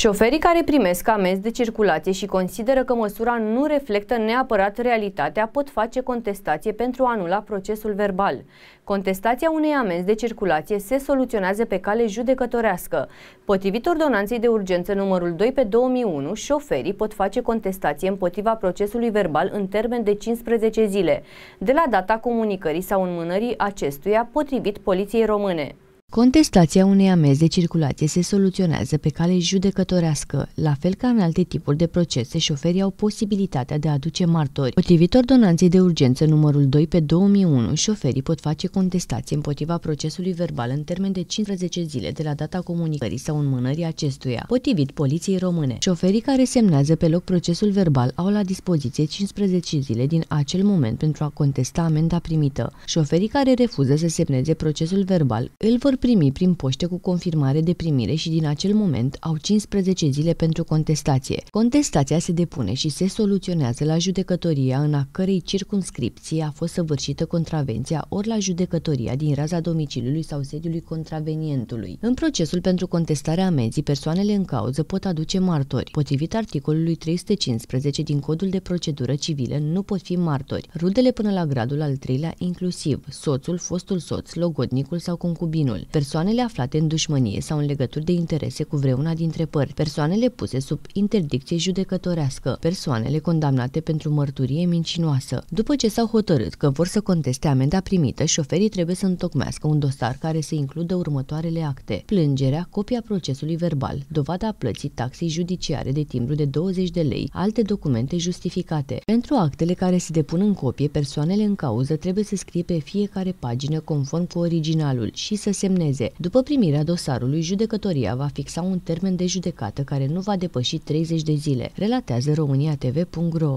Șoferii care primesc amenzi de circulație și consideră că măsura nu reflectă neapărat realitatea pot face contestație pentru a anula procesul verbal. Contestația unei amenzi de circulație se soluționează pe cale judecătorească. Potrivit ordonanței de urgență numărul 2 pe 2001, șoferii pot face contestație împotriva procesului verbal în termen de 15 zile, de la data comunicării sau înmânării acestuia potrivit Poliției Române. Contestația unei amezi de circulație se soluționează pe cale judecătorească, la fel ca în alte tipuri de procese, șoferii au posibilitatea de a aduce martori. Potrivit ordonanței de urgență numărul 2 pe 2001, șoferii pot face contestație împotriva procesului verbal în termen de 15 zile de la data comunicării sau înmânării acestuia, potrivit Poliției Române. Șoferii care semnează pe loc procesul verbal au la dispoziție 15 zile din acel moment pentru a contesta amenda primită. Șoferii care refuză să semneze procesul verbal îl vor primi prin poște cu confirmare de primire și din acel moment au 15 zile pentru contestație. Contestația se depune și se soluționează la judecătoria în a cărei circunscripție a fost săvârșită contravenția ori la judecătoria din raza domiciliului sau sediului contravenientului. În procesul pentru contestarea amenzii, persoanele în cauză pot aduce martori. Potrivit articolului 315 din Codul de Procedură Civilă, nu pot fi martori. Rudele până la gradul al treilea inclusiv, soțul, fostul soț, logodnicul sau concubinul persoanele aflate în dușmănie sau în legături de interese cu vreuna dintre părți, persoanele puse sub interdicție judecătorească, persoanele condamnate pentru mărturie mincinoasă. După ce s-au hotărât că vor să conteste amenda primită, șoferii trebuie să întocmească un dosar care să includă următoarele acte. Plângerea, copia procesului verbal, dovada plății taxei judiciare de timbru de 20 de lei, alte documente justificate. Pentru actele care se depun în copie, persoanele în cauză trebuie să scrie pe fiecare pagină conform cu originalul și să semne semneze. După primirea dosarului, judecătoria va fixa un termen de judecată care nu va depăși 30 de zile, relatează România TV.ro.